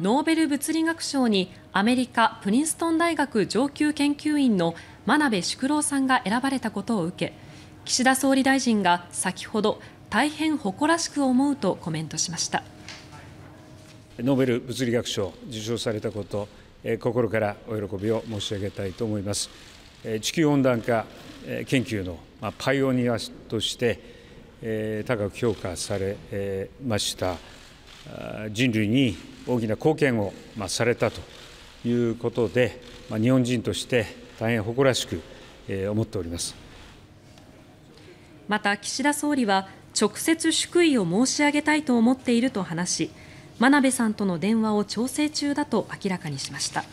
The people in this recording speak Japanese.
ノーベル物理学賞にアメリカ・プリンストン大学上級研究員の真鍋淑郎さんが選ばれたことを受け岸田総理大臣が先ほど大変誇らしく思うとコメントしました。ノーベル物理学賞受賞されたこと、心からお喜びを申し上げたいと思います。地球温暖化研究のパイオニアとして高く評価されました。人類に大きな貢献をされたということで、日本人として大変誇らしく思っております。また岸田総理は直接祝意を申し上げたいと思っていると話し真鍋さんとの電話を調整中だと明らかにしました。